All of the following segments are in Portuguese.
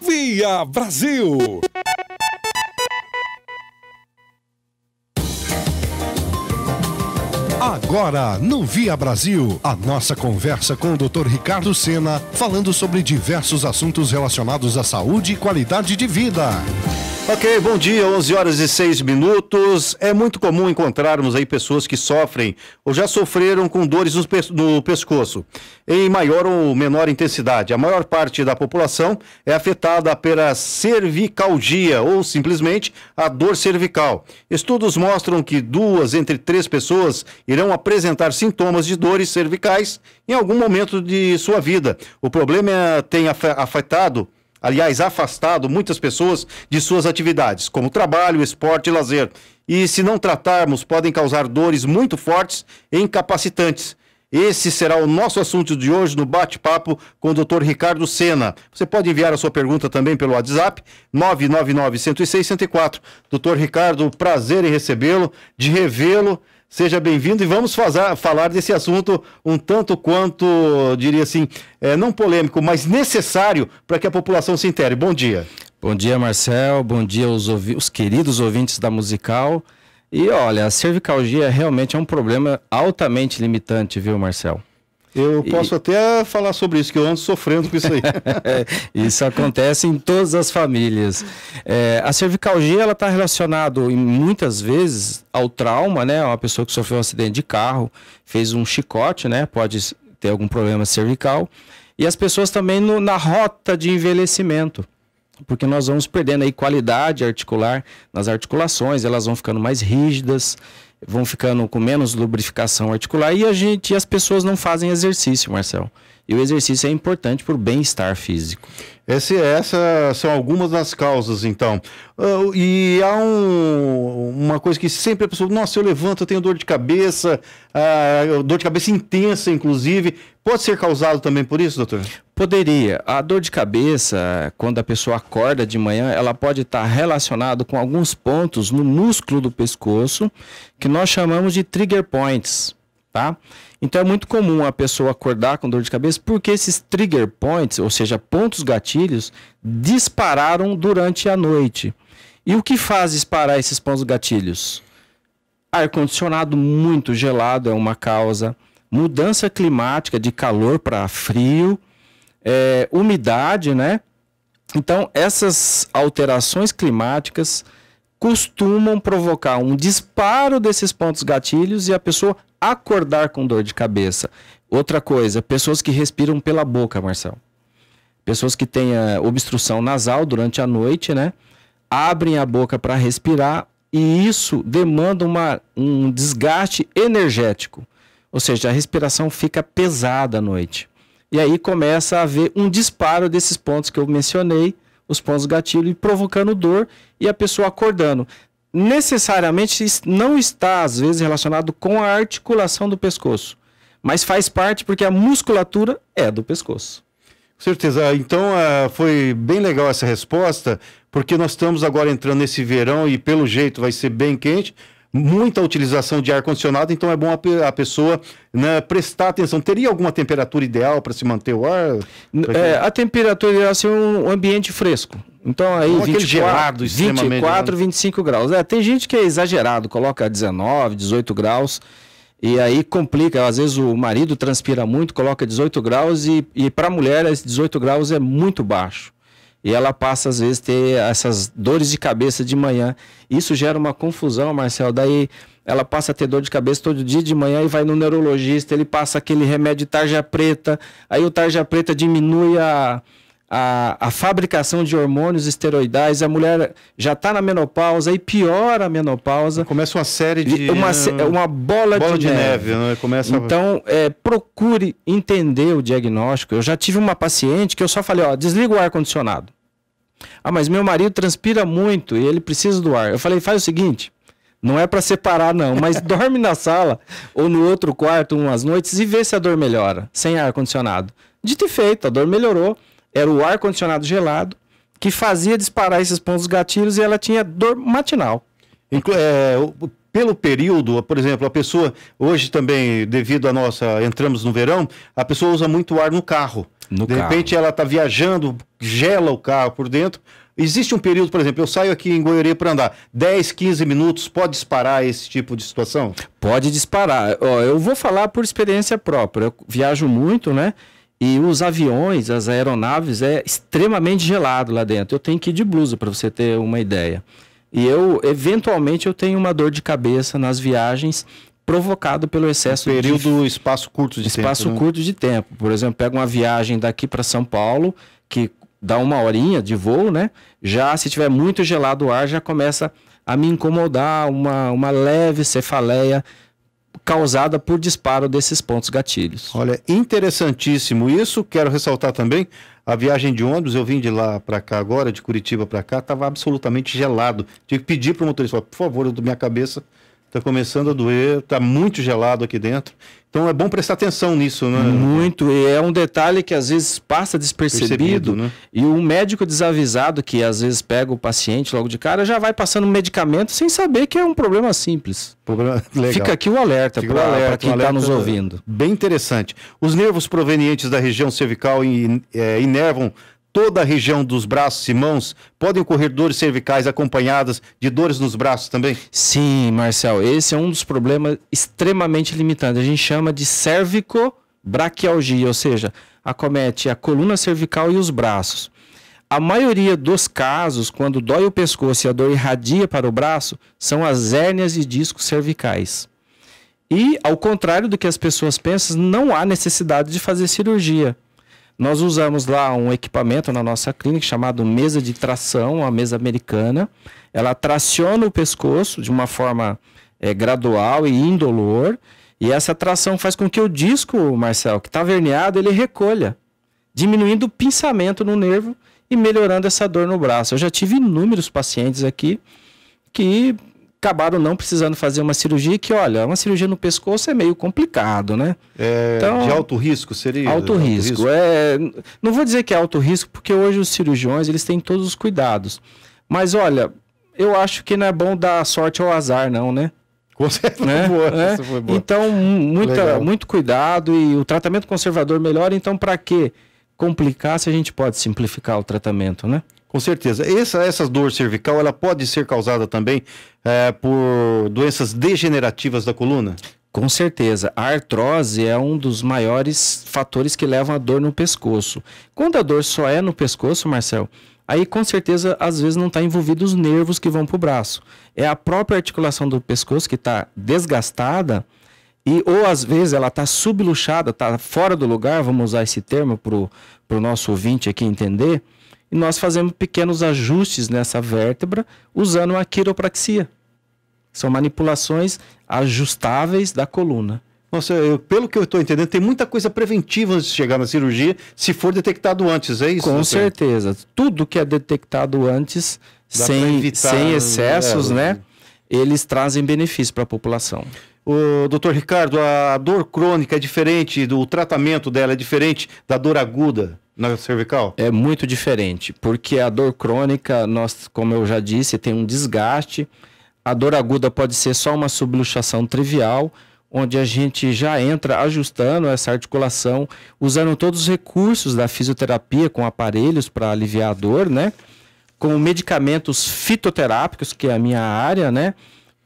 Via Brasil! Agora, no Via Brasil, a nossa conversa com o Dr. Ricardo Sena, falando sobre diversos assuntos relacionados à saúde e qualidade de vida. Ok, bom dia, 11 horas e 6 minutos. É muito comum encontrarmos aí pessoas que sofrem ou já sofreram com dores no, no pescoço, em maior ou menor intensidade. A maior parte da população é afetada pela cervicalgia ou simplesmente a dor cervical. Estudos mostram que duas entre três pessoas irão apresentar sintomas de dores cervicais em algum momento de sua vida. O problema é, tem afetado aliás, afastado muitas pessoas de suas atividades, como trabalho, esporte e lazer. E se não tratarmos, podem causar dores muito fortes e incapacitantes. Esse será o nosso assunto de hoje no bate-papo com o Dr. Ricardo Sena. Você pode enviar a sua pergunta também pelo WhatsApp 999 106 104. Dr. Ricardo, prazer em recebê-lo, de revê-lo Seja bem-vindo e vamos fazer, falar desse assunto um tanto quanto, diria assim, é, não polêmico, mas necessário para que a população se inteire. Bom dia. Bom dia, Marcel. Bom dia aos os queridos ouvintes da Musical. E olha, a cervicalgia realmente é um problema altamente limitante, viu, Marcel? Eu posso e... até falar sobre isso, que eu ando sofrendo com isso aí. isso acontece em todas as famílias. É, a cervicalgia, ela está relacionada muitas vezes ao trauma, né? Uma pessoa que sofreu um acidente de carro, fez um chicote, né? Pode ter algum problema cervical. E as pessoas também no, na rota de envelhecimento porque nós vamos perdendo aí qualidade articular nas articulações, elas vão ficando mais rígidas, vão ficando com menos lubrificação articular e a gente, as pessoas não fazem exercício, Marcel. E o exercício é importante para o bem-estar físico. Esse, essas são algumas das causas, então. Uh, e há um, uma coisa que sempre a pessoa, nossa, eu levanto, eu tenho dor de cabeça, uh, dor de cabeça intensa, inclusive. Pode ser causado também por isso, doutor? Poderia. A dor de cabeça, quando a pessoa acorda de manhã, ela pode estar relacionada com alguns pontos no músculo do pescoço que nós chamamos de trigger points tá? Então é muito comum a pessoa acordar com dor de cabeça porque esses trigger points, ou seja, pontos gatilhos, dispararam durante a noite. E o que faz disparar esses pontos gatilhos? Ar condicionado muito gelado é uma causa, mudança climática de calor para frio, é, umidade, né? Então essas alterações climáticas costumam provocar um disparo desses pontos gatilhos e a pessoa acordar com dor de cabeça. Outra coisa, pessoas que respiram pela boca, Marcelo. Pessoas que têm eh, obstrução nasal durante a noite, né? Abrem a boca para respirar e isso demanda uma, um desgaste energético. Ou seja, a respiração fica pesada à noite. E aí começa a haver um disparo desses pontos que eu mencionei os pontos gatilho e provocando dor e a pessoa acordando. Necessariamente não está, às vezes, relacionado com a articulação do pescoço, mas faz parte porque a musculatura é do pescoço. Com certeza. Então, ah, foi bem legal essa resposta, porque nós estamos agora entrando nesse verão e, pelo jeito, vai ser bem quente muita utilização de ar-condicionado, então é bom a, a pessoa né, prestar atenção. Teria alguma temperatura ideal para se manter o ar? É, a temperatura ideal é ser um ambiente fresco. Então aí, Ou 24, gelado, 24 25 né? graus. É, tem gente que é exagerado, coloca 19, 18 graus. E aí complica, às vezes o marido transpira muito, coloca 18 graus e, e para a mulher 18 graus é muito baixo e ela passa às vezes ter essas dores de cabeça de manhã. Isso gera uma confusão, Marcel. Daí ela passa a ter dor de cabeça todo dia de manhã e vai no neurologista, ele passa aquele remédio tarja preta, aí o tarja preta diminui a, a, a fabricação de hormônios esteroidais, a mulher já está na menopausa e piora a menopausa. Começa uma série de... Uma, ah, uma bola, bola de, de neve. neve né? Começa... Então, é, procure entender o diagnóstico. Eu já tive uma paciente que eu só falei, ó, desliga o ar-condicionado. Ah, mas meu marido transpira muito e ele precisa do ar. Eu falei, faz o seguinte, não é para separar, não, mas dorme na sala ou no outro quarto umas noites e vê se a dor melhora, sem ar-condicionado. Dito e feito, a dor melhorou. Era o ar-condicionado gelado que fazia disparar esses pontos gatilhos e ela tinha dor matinal. é, pelo período, por exemplo, a pessoa, hoje também, devido a nossa, entramos no verão, a pessoa usa muito ar no carro. No de carro. repente ela está viajando, gela o carro por dentro. Existe um período, por exemplo, eu saio aqui em Goiânia para andar 10, 15 minutos, pode disparar esse tipo de situação? Pode disparar. Ó, eu vou falar por experiência própria. Eu viajo muito, né? E os aviões, as aeronaves, é extremamente gelado lá dentro. Eu tenho que ir de blusa para você ter uma ideia. E eu, eventualmente, eu tenho uma dor de cabeça nas viagens provocado pelo excesso período de espaço curto de espaço tempo, né? curto de tempo. Por exemplo, pega uma viagem daqui para São Paulo que dá uma horinha de voo, né? Já se tiver muito gelado o ar, já começa a me incomodar uma, uma leve cefaleia causada por disparo desses pontos gatilhos. Olha, interessantíssimo isso. Quero ressaltar também a viagem de ônibus. Eu vim de lá para cá agora, de Curitiba para cá, estava absolutamente gelado. Tive que pedir para o motorista, por favor, eu, minha cabeça Está começando a doer, está muito gelado aqui dentro. Então é bom prestar atenção nisso, né? Muito, e é um detalhe que às vezes passa despercebido, Percebido, né? e um médico desavisado que às vezes pega o paciente logo de cara já vai passando medicamento sem saber que é um problema simples. Problema... Fica aqui o alerta para quem está nos ouvindo. Bem interessante. Os nervos provenientes da região cervical in, é, inervam toda a região dos braços e mãos, podem ocorrer dores cervicais acompanhadas de dores nos braços também? Sim, Marcel, esse é um dos problemas extremamente limitantes. A gente chama de cervicobraquialgia, ou seja, acomete a coluna cervical e os braços. A maioria dos casos, quando dói o pescoço e a dor irradia para o braço, são as hérnias e discos cervicais. E, ao contrário do que as pessoas pensam, não há necessidade de fazer cirurgia. Nós usamos lá um equipamento na nossa clínica chamado mesa de tração, uma mesa americana. Ela traciona o pescoço de uma forma é, gradual e indolor. E essa tração faz com que o disco, Marcel, que está verneado, ele recolha, diminuindo o pinçamento no nervo e melhorando essa dor no braço. Eu já tive inúmeros pacientes aqui que acabaram não precisando fazer uma cirurgia que, olha, uma cirurgia no pescoço é meio complicado, né? É, então, de alto risco seria? Alto, alto risco. risco. É, não vou dizer que é alto risco, porque hoje os cirurgiões, eles têm todos os cuidados. Mas, olha, eu acho que não é bom dar sorte ao azar, não, né? Com certeza, né? boa, né? foi boa. Então, muita, muito cuidado e o tratamento conservador melhora Então, para que complicar se a gente pode simplificar o tratamento, né? Com certeza. Essa, essa dor cervical, ela pode ser causada também é, por doenças degenerativas da coluna? Com certeza. A artrose é um dos maiores fatores que levam a dor no pescoço. Quando a dor só é no pescoço, Marcel, aí com certeza às vezes não está envolvido os nervos que vão para o braço. É a própria articulação do pescoço que está desgastada e ou às vezes ela está subluxada, está fora do lugar, vamos usar esse termo para o nosso ouvinte aqui entender e nós fazemos pequenos ajustes nessa vértebra usando a quiropraxia. São manipulações ajustáveis da coluna. Nossa, eu, pelo que eu estou entendendo, tem muita coisa preventiva antes de chegar na cirurgia, se for detectado antes, é isso? Com doutor? certeza. Tudo que é detectado antes, sem, evitar, sem excessos, é, né? Eles trazem benefício para a população. O doutor Ricardo, a dor crônica é diferente, do, o tratamento dela é diferente da dor aguda? na cervical? É muito diferente, porque a dor crônica, nós, como eu já disse, tem um desgaste. A dor aguda pode ser só uma subluxação trivial, onde a gente já entra ajustando essa articulação, usando todos os recursos da fisioterapia com aparelhos para aliviar a dor, né? Com medicamentos fitoterápicos, que é a minha área, né?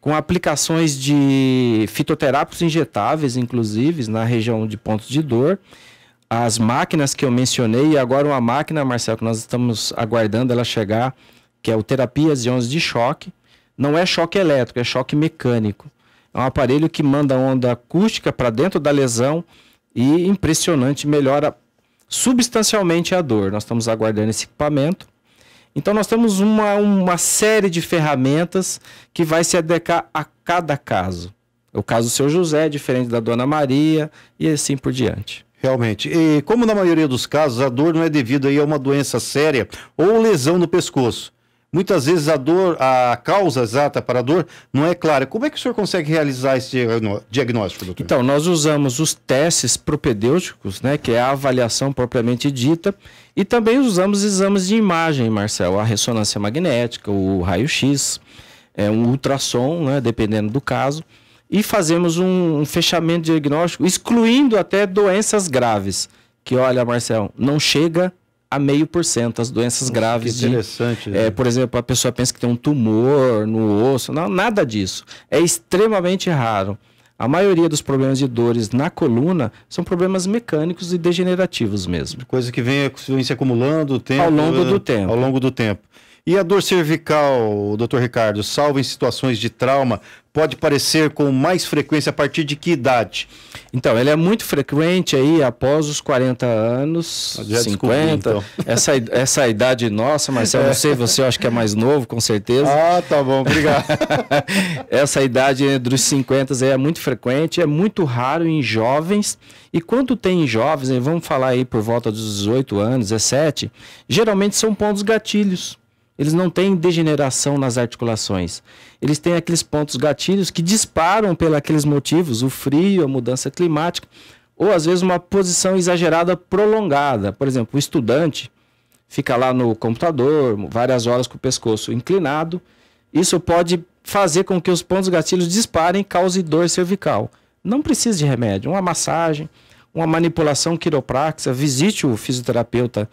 Com aplicações de fitoterápicos injetáveis, inclusive, na região de pontos de dor as máquinas que eu mencionei, e agora uma máquina, Marcelo, que nós estamos aguardando ela chegar, que é o terapias de ondas de choque. Não é choque elétrico, é choque mecânico. É um aparelho que manda onda acústica para dentro da lesão e impressionante, melhora substancialmente a dor. Nós estamos aguardando esse equipamento. Então nós temos uma, uma série de ferramentas que vai se adequar a cada caso. O caso do seu José é diferente da dona Maria e assim por diante. Realmente. E como na maioria dos casos, a dor não é devida a uma doença séria ou lesão no pescoço. Muitas vezes a dor, a causa exata para a dor não é clara. Como é que o senhor consegue realizar esse diagnóstico, doutor? Então, nós usamos os testes propedêuticos, né, que é a avaliação propriamente dita, e também usamos exames de imagem, Marcelo, a ressonância magnética, o raio-x, é, um ultrassom, né, dependendo do caso e fazemos um, um fechamento diagnóstico, excluindo até doenças graves. Que olha, Marcel, não chega a meio por cento as doenças graves. Que interessante. De, né? é, por exemplo, a pessoa pensa que tem um tumor no osso, não, nada disso. É extremamente raro. A maioria dos problemas de dores na coluna são problemas mecânicos e degenerativos mesmo. Coisa que vem, vem se acumulando tempo, ao longo do né? tempo. Ao longo do tempo. E a dor cervical, doutor Ricardo, salvo em situações de trauma, pode aparecer com mais frequência a partir de que idade? Então, ele é muito frequente aí após os 40 anos, ah, Já 50. Então. Essa, essa idade nossa, Marcelo, é. não sei, você acha que é mais novo, com certeza. Ah, tá bom, obrigado. essa idade dos 50 é muito frequente, é muito raro em jovens. E quando tem em jovens, vamos falar aí por volta dos 18 anos, 17, geralmente são pontos gatilhos. Eles não têm degeneração nas articulações. Eles têm aqueles pontos gatilhos que disparam pelos motivos, o frio, a mudança climática, ou às vezes uma posição exagerada prolongada. Por exemplo, o estudante fica lá no computador várias horas com o pescoço inclinado. Isso pode fazer com que os pontos gatilhos disparem e cause dor cervical. Não precisa de remédio, uma massagem, uma manipulação quiropráxica, visite o fisioterapeuta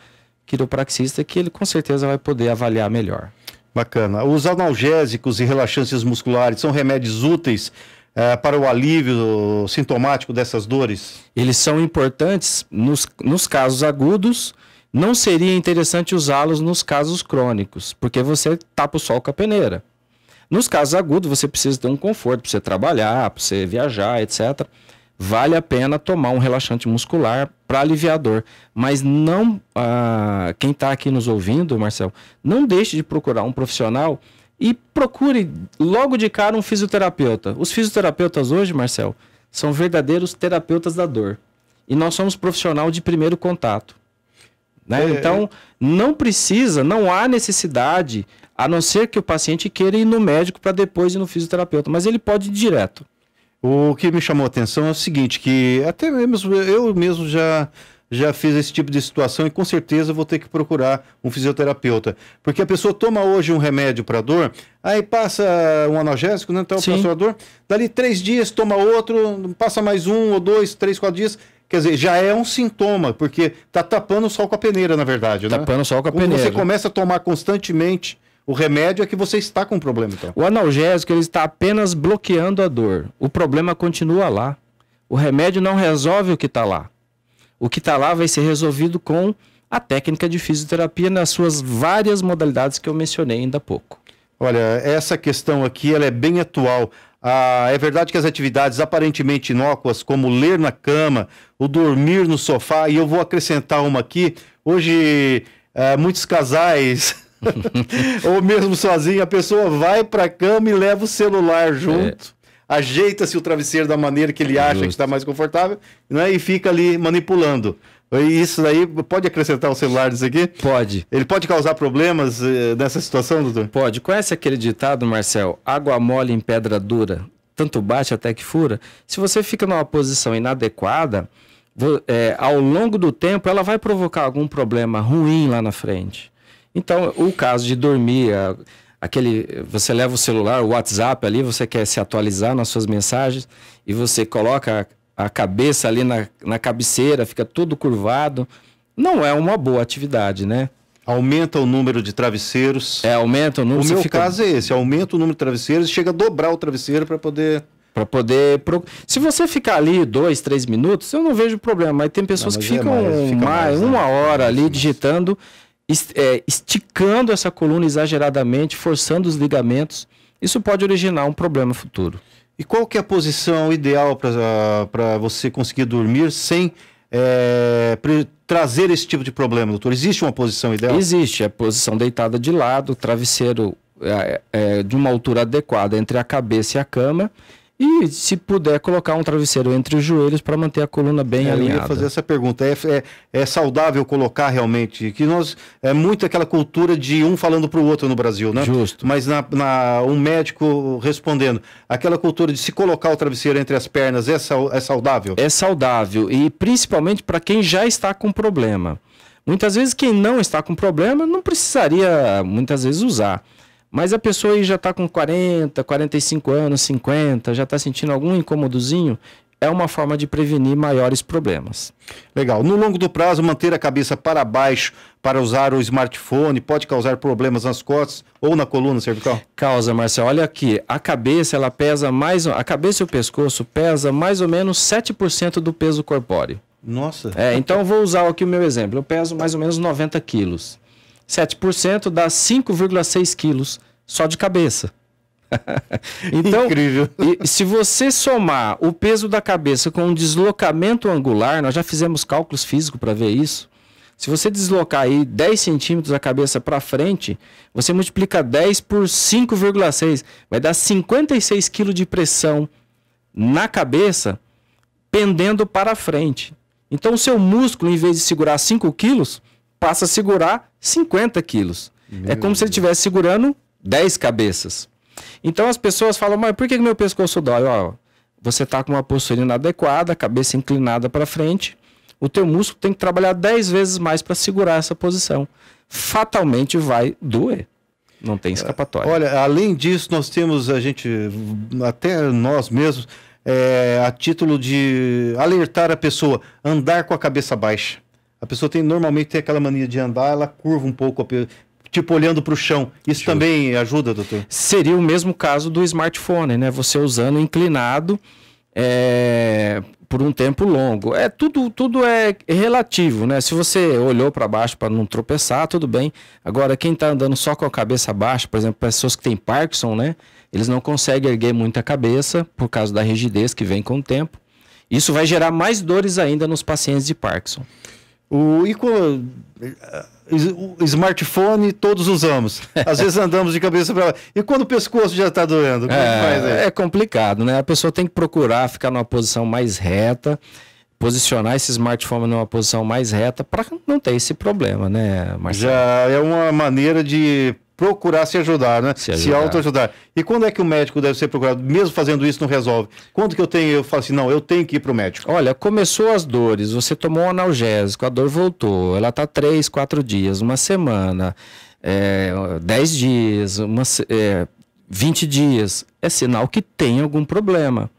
quiropraxista que ele com certeza vai poder avaliar melhor. Bacana. Os analgésicos e relaxantes musculares são remédios úteis é, para o alívio sintomático dessas dores? Eles são importantes nos, nos casos agudos. Não seria interessante usá-los nos casos crônicos, porque você tapa o sol com a peneira. Nos casos agudos, você precisa ter um conforto para você trabalhar, para você viajar, etc. Vale a pena tomar um relaxante muscular para aliviar a dor. Mas não, ah, quem está aqui nos ouvindo, Marcel, não deixe de procurar um profissional e procure logo de cara um fisioterapeuta. Os fisioterapeutas hoje, Marcel, são verdadeiros terapeutas da dor. E nós somos profissional de primeiro contato. Né? É, então, é. não precisa, não há necessidade, a não ser que o paciente queira ir no médico para depois ir no fisioterapeuta, mas ele pode ir direto. O que me chamou a atenção é o seguinte, que até mesmo eu mesmo já já fiz esse tipo de situação e com certeza vou ter que procurar um fisioterapeuta. Porque a pessoa toma hoje um remédio para dor, aí passa um analgésico, né? Então, passa a dor, dali três dias toma outro, passa mais um ou dois, três, quatro dias. Quer dizer, já é um sintoma, porque tá tapando o sol com a peneira, na verdade, né? Tapando o sol com a Quando Você começa a tomar constantemente o remédio é que você está com um problema, então. O analgésico ele está apenas bloqueando a dor. O problema continua lá. O remédio não resolve o que está lá. O que está lá vai ser resolvido com a técnica de fisioterapia nas suas várias modalidades que eu mencionei ainda há pouco. Olha, essa questão aqui ela é bem atual. Ah, é verdade que as atividades aparentemente inócuas, como ler na cama, o dormir no sofá, e eu vou acrescentar uma aqui. Hoje, ah, muitos casais ou mesmo sozinho, a pessoa vai para a cama e leva o celular junto. É. Ajeita-se o travesseiro da maneira que ele acha Justo. que está mais confortável né? e fica ali manipulando. Isso daí pode acrescentar o celular nisso aqui? Pode. Ele pode causar problemas eh, nessa situação, doutor? Pode. Conhece aquele ditado, Marcel? Água mole em pedra dura, tanto bate até que fura. Se você fica numa posição inadequada, é, ao longo do tempo ela vai provocar algum problema ruim lá na frente. Então, o caso de dormir, aquele, você leva o celular, o WhatsApp ali, você quer se atualizar nas suas mensagens e você coloca a, cabeça ali na, na cabeceira, fica todo curvado. Não é uma boa atividade, né? Aumenta o número de travesseiros. É, aumenta o número. O meu fica... caso é esse, aumenta o número de travesseiros, chega a dobrar o travesseiro para poder para poder. Pro... Se você ficar ali dois, três minutos, eu não vejo problema. Mas tem pessoas não, mas que é ficam mais, fica mais, mais, uma né? hora ali digitando é, esticando essa coluna exageradamente, forçando os ligamentos, isso pode originar um problema futuro. E qual que é a posição ideal para você conseguir dormir sem é, trazer esse tipo de problema, doutor? Existe uma posição ideal? Existe, a é posição deitada de lado, travesseiro é, é, de uma altura adequada entre a cabeça e a cama e se puder colocar um travesseiro entre os joelhos para manter a coluna bem é, alinhada. Eu ia fazer essa pergunta. É, é, é, saudável colocar realmente? Que nós é muito aquela cultura de um falando para o outro no Brasil, né? Justo. Mas na, na, um médico respondendo. Aquela cultura de se colocar o travesseiro entre as pernas é, é saudável? É saudável e principalmente para quem já está com problema. Muitas vezes quem não está com problema não precisaria muitas vezes usar. Mas a pessoa aí já está com 40, 45 anos, 50, já está sentindo algum incômodozinho, é uma forma de prevenir maiores problemas. Legal. No longo do prazo, manter a cabeça para baixo para usar o smartphone pode causar problemas nas costas ou na coluna cervical? Causa, Marcelo. Olha aqui, a cabeça, ela pesa mais, a cabeça e o pescoço pesa mais ou menos 7% do peso corpóreo. Nossa. É, então vou usar aqui o meu exemplo. Eu peso mais ou menos 90 quilos. 7% dá 5,6 quilos só de cabeça. então, Incrível. se você somar o peso da cabeça com o deslocamento angular, nós já fizemos cálculos físicos para ver isso. Se você deslocar aí 10 centímetros a cabeça para frente, você multiplica 10 por 5,6, vai dar 56 quilos de pressão na cabeça pendendo para frente. Então, o seu músculo, em vez de segurar 5 quilos, passa a segurar 50 quilos. É meu é como Deus. se ele estivesse segurando 10 cabeças. Então as pessoas falam, mas por que meu pescoço dói? Ó, você está com uma postura inadequada, cabeça inclinada para frente, o teu músculo tem que trabalhar 10 vezes mais para segurar essa posição. Fatalmente vai doer. Não tem é, escapatória. Olha, além disso, nós temos a gente, até nós mesmos, é, a título de alertar a pessoa, andar com a cabeça baixa. A pessoa tem normalmente tem aquela mania de andar, ela curva um pouco, tipo olhando para o chão. Isso Justo. também ajuda, doutor? Seria o mesmo caso do smartphone, né? Você usando inclinado é, por um tempo longo. É tudo, tudo é relativo, né? Se você olhou para baixo para não tropeçar, tudo bem. Agora, quem está andando só com a cabeça baixa, por exemplo, pessoas que têm Parkinson, né? Eles não conseguem erguer muito a cabeça por causa da rigidez que vem com o tempo. Isso vai gerar mais dores ainda nos pacientes de Parkinson. O eh, o smartphone todos usamos. Às vezes andamos de cabeça para E quando o pescoço já está doendo? É, é, é, complicado, né? A pessoa tem que procurar ficar numa posição mais reta, posicionar esse smartphone numa posição mais reta para não ter esse problema, né, Marcelo? Já é uma maneira de procurar se ajudar, né? Se, se autoajudar. E quando é que o médico deve ser procurado? Mesmo fazendo isso, não resolve. Quando que eu tenho, eu falo assim, não, eu tenho que ir para o médico. Olha, começou as dores, você tomou um analgésico, a dor voltou, ela está três, quatro dias, uma semana, é, dez dias, uma, é, 20 dias. É sinal que tem algum problema.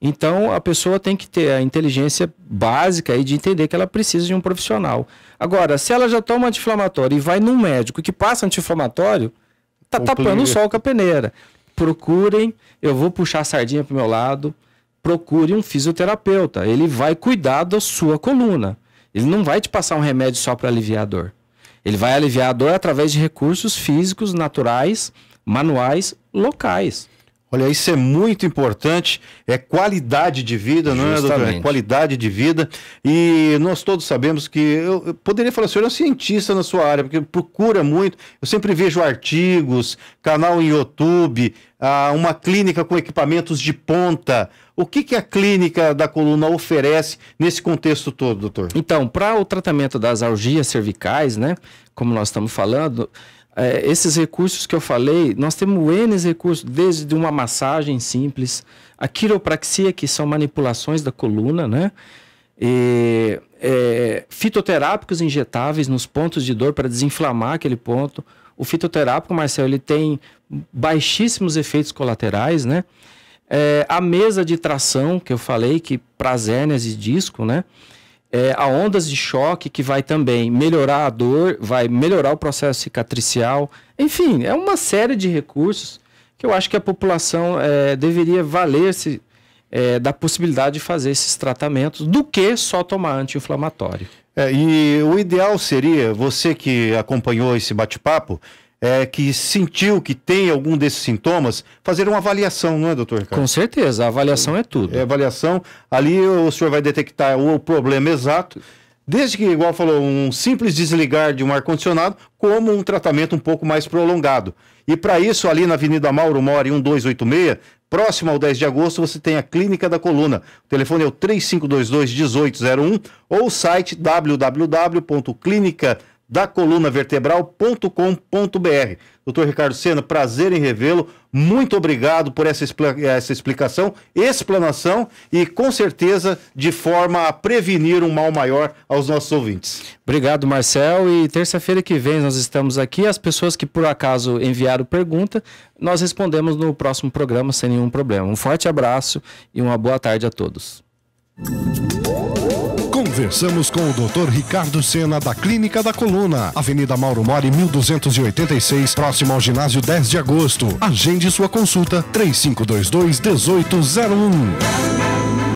Então, a pessoa tem que ter a inteligência básica de entender que ela precisa de um profissional. Agora, se ela já toma anti-inflamatório e vai num médico que passa anti-inflamatório, tá tapando o sol com a peneira. Procurem, eu vou puxar a sardinha pro meu lado, procure um fisioterapeuta. Ele vai cuidar da sua coluna. Ele não vai te passar um remédio só para aliviar a dor. Ele vai aliviar a dor através de recursos físicos, naturais, manuais, locais. Olha, isso é muito importante, é qualidade de vida, Justamente. não é, doutor? É qualidade de vida. E nós todos sabemos que. Eu, eu poderia falar, o senhor é um cientista na sua área, porque procura muito. Eu sempre vejo artigos, canal em YouTube, ah, uma clínica com equipamentos de ponta. O que, que a clínica da coluna oferece nesse contexto todo, doutor? Então, para o tratamento das algias cervicais, né, como nós estamos falando, é, esses recursos que eu falei, nós temos N recursos, desde uma massagem simples, a quiropraxia, que são manipulações da coluna, né? E, é, fitoterápicos injetáveis nos pontos de dor para desinflamar aquele ponto, o fitoterápico, Marcelo, ele tem baixíssimos efeitos colaterais, né? É, a mesa de tração, que eu falei, que para as hérnias e disco, né? É, a ondas de choque, que vai também melhorar a dor, vai melhorar o processo cicatricial. Enfim, é uma série de recursos que eu acho que a população é, deveria valer-se é, da possibilidade de fazer esses tratamentos do que só tomar anti-inflamatório. É, e o ideal seria, você que acompanhou esse bate-papo, é, que sentiu que tem algum desses sintomas, fazer uma avaliação, não é, doutor Ricardo? Com certeza, a avaliação é tudo. É, avaliação, ali o senhor vai detectar o problema exato Desde que, igual falou, um simples desligar de um ar-condicionado, como um tratamento um pouco mais prolongado. E para isso, ali na Avenida Mauro Mori 1286, próximo ao 10 de agosto, você tem a Clínica da Coluna. O telefone é o 3522-1801 ou o site www.clínica.com.br da coluna vertebral.com.br. Doutor Ricardo Sena, prazer em revê-lo. Muito obrigado por essa, essa explicação, explanação e, com certeza, de forma a prevenir um mal maior aos nossos ouvintes. Obrigado, Marcel. E terça-feira que vem nós estamos aqui. As pessoas que por acaso enviaram pergunta, nós respondemos no próximo programa sem nenhum problema. Um forte abraço e uma boa tarde a todos. Conversamos com o Dr. Ricardo Sena, da Clínica da Coluna, Avenida Mauro Mori, 1286, próximo ao ginásio 10 de agosto. Agende sua consulta 3522 1801.